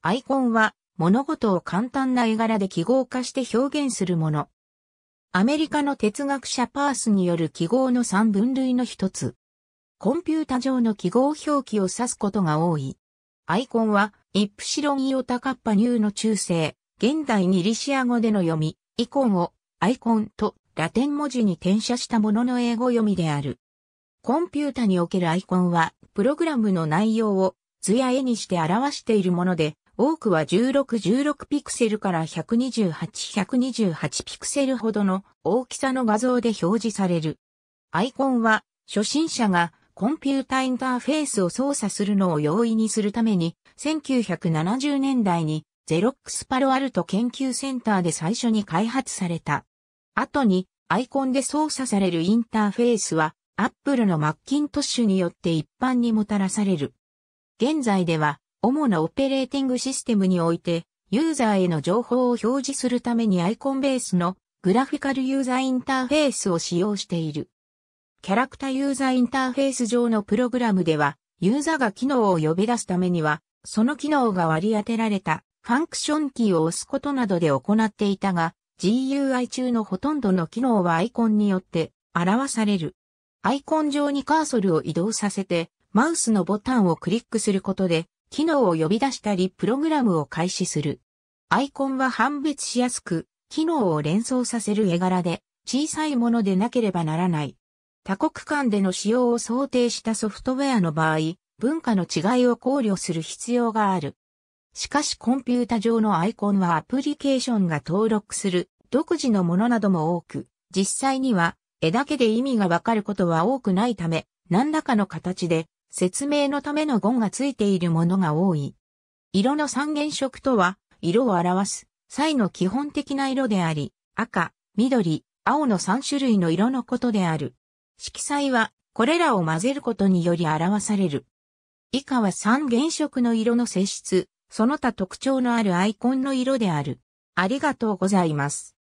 アイコンは物事を簡単な絵柄で記号化して表現するもの。アメリカの哲学者パースによる記号の3分類の一つ。コンピュータ上の記号表記を指すことが多い。アイコンは、イプシロンイオタカッパニューの中世、現代にリシア語での読み、イコンを、アイコンとラテン文字に転写したものの英語読みである。コンピュータにおけるアイコンは、プログラムの内容を図や絵にして表しているもので、多くは1616ピクセルから128128ピクセルほどの大きさの画像で表示される。アイコンは初心者がコンピュータインターフェースを操作するのを容易にするために1970年代にゼロックスパロアルト研究センターで最初に開発された。後にアイコンで操作されるインターフェースはアップルのマッキントッシュによって一般にもたらされる。現在では主なオペレーティングシステムにおいて、ユーザーへの情報を表示するためにアイコンベースのグラフィカルユーザーインターフェースを使用している。キャラクターユーザーインターフェース上のプログラムでは、ユーザーが機能を呼び出すためには、その機能が割り当てられたファンクションキーを押すことなどで行っていたが、GUI 中のほとんどの機能はアイコンによって表される。アイコン上にカーソルを移動させて、マウスのボタンをクリックすることで、機能を呼び出したりプログラムを開始する。アイコンは判別しやすく、機能を連想させる絵柄で、小さいものでなければならない。多国間での使用を想定したソフトウェアの場合、文化の違いを考慮する必要がある。しかしコンピュータ上のアイコンはアプリケーションが登録する独自のものなども多く、実際には絵だけで意味がわかることは多くないため、何らかの形で説明のための言がついているものが多い。色の三原色とは、色を表す、際の基本的な色であり、赤、緑、青の三種類の色のことである。色彩は、これらを混ぜることにより表される。以下は三原色の色の性質、その他特徴のあるアイコンの色である。ありがとうございます。